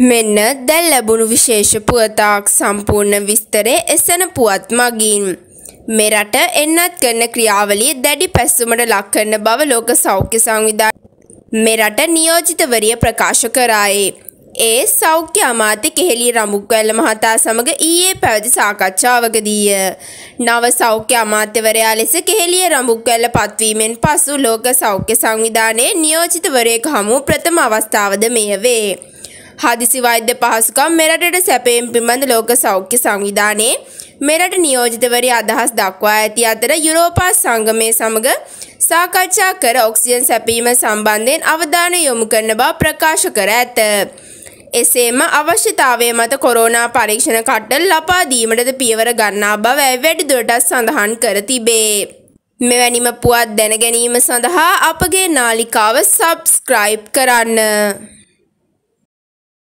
මෙන්න දැල් ලැබුණු විශේෂ පුවතාක් සම්පූර්ණ විස්තරේ එසන පුවත් මගින්. මෙරට එන්නත් කරන ක්‍රියාවලිය දැඩි පැස්සුමට ලක්කරන බව ලෝක සෞඛ්‍ය සංවිධා මෙරට නියෝජිතවරිය ප්‍රකාශ කරායේ. ඒ සෞඛ්‍ය අමාත්‍ය කෙහෙලි රමුක්වැල්ල මහතා සමග ඊයේ පැවති සාකච්ඡාවකදීය. නව සෞඛ්‍ය අමාත්‍යවරයා ලෙස කෙහෙලිය රමුක්වැල්ල පත්වීමෙන් පසු ලෝක සෞඛ්‍ය සංවිධානයේ නියෝජිතවරයෙක් හමු ප්‍රථම අවස්ථාවද මෙය වේ. හදිසි වෛද්‍ය පහසුකම් මෙරටට සැපයෙන් පිබඳ ලෝක සෞඛ්‍ය සංවිධානයේ මෙරට නියෝජිතවරි අදහස් දක්වා ඇති අතර යුරෝපා සංගමය සමඟ සාකච්ඡා කර ඔක්සිජන් සැපීම සම්බන්ධයෙන් අවධානය යොමු කරන බව ප්‍රකාශ කර ඇත. එසේම අවශ්‍යතාවය මත කොරෝනා පරීක්ෂණ කට්ටල් ලපා දීමටද පියවර ගන්නා බව වැඩිදුරටත් සඳහන් කර තිබේ. මෙවැනිම පුවත් දැනගැනීම සඳහා අපගේ නාලිකාව සබස්ක්‍රයිබ් කරන්න.